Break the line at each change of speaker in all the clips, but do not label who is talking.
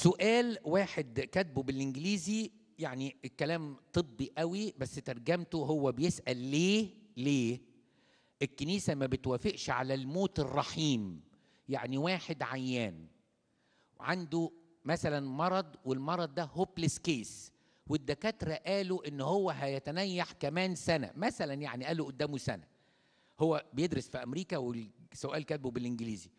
سؤال واحد كاتبه بالانجليزي يعني الكلام طبي قوي بس ترجمته هو بيسال ليه ليه الكنيسه ما بتوافقش على الموت الرحيم يعني واحد عيان وعنده مثلا مرض والمرض ده هوبليس كيس والدكاتره قالوا ان هو هيتنيح كمان سنه مثلا يعني قالوا قدامه سنه هو بيدرس في امريكا والسؤال كاتبه بالانجليزي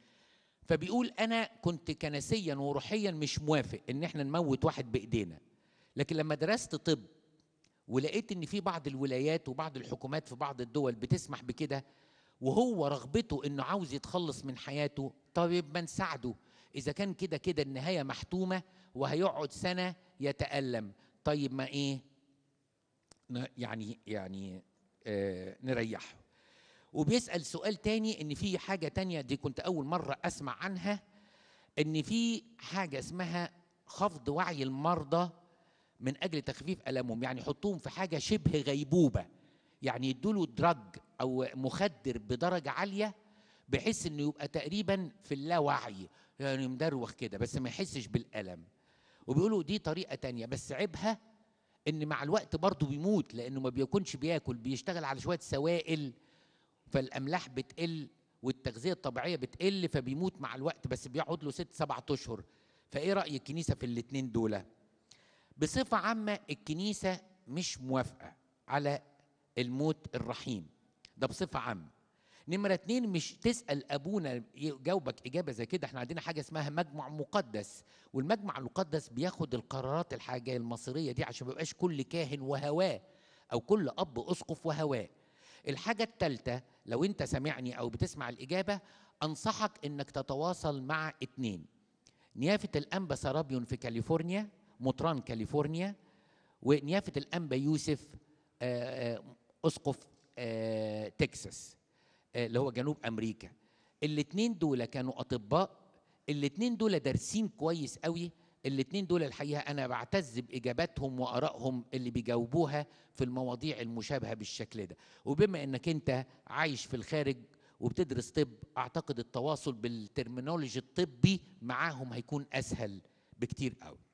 فبيقول انا كنت كنسيا وروحيا مش موافق ان احنا نموت واحد بايدينا لكن لما درست طب ولقيت ان في بعض الولايات وبعض الحكومات في بعض الدول بتسمح بكده وهو رغبته انه عاوز يتخلص من حياته طيب ما نساعده اذا كان كده كده النهايه محتومه وهيقعد سنه يتالم طيب ما ايه يعني يعني آه نريحه وبيسال سؤال تاني ان في حاجه تانية دي كنت اول مره اسمع عنها ان في حاجه اسمها خفض وعي المرضى من اجل تخفيف المهم يعني يحطوهم في حاجه شبه غيبوبه يعني يدوا درج او مخدر بدرجه عاليه بحيث انه يبقى تقريبا في اللاوعي يعني مدروخ كده بس ما يحسش بالالم وبيقولوا دي طريقه تانية بس عيبها ان مع الوقت برضه بيموت لانه ما بيكونش بياكل بيشتغل على شويه سوائل فالاملاح بتقل والتغذيه الطبيعيه بتقل فبيموت مع الوقت بس بيقعد له ست سبعة اشهر فايه راي الكنيسه في الاثنين دول بصفه عامه الكنيسه مش موافقه على الموت الرحيم ده بصفه عامه نمره اتنين مش تسال ابونا يجاوبك اجابه زي كده احنا عندنا حاجه اسمها مجمع مقدس والمجمع المقدس بياخد القرارات الحاجه المصيريه دي عشان ما يبقاش كل كاهن وهواه او كل اب اسقف وهواه الحاجة التالتة لو أنت سامعني أو بتسمع الإجابة أنصحك أنك تتواصل مع اتنين نيافة الأنبا سرابيون في كاليفورنيا مطران كاليفورنيا ونيافة الأنبا يوسف آه، آه، أسقف آه، تكساس اللي هو جنوب أمريكا الاتنين دول كانوا أطباء الاتنين دول دارسين كويس قوي الاتنين دول الحقيقة أنا بعتز بإجاباتهم وآرائهم اللي بيجاوبوها في المواضيع المشابهة بالشكل ده وبما أنك أنت عايش في الخارج وبتدرس طب أعتقد التواصل بالترمينولوجي الطبي معاهم هيكون أسهل بكتير قوي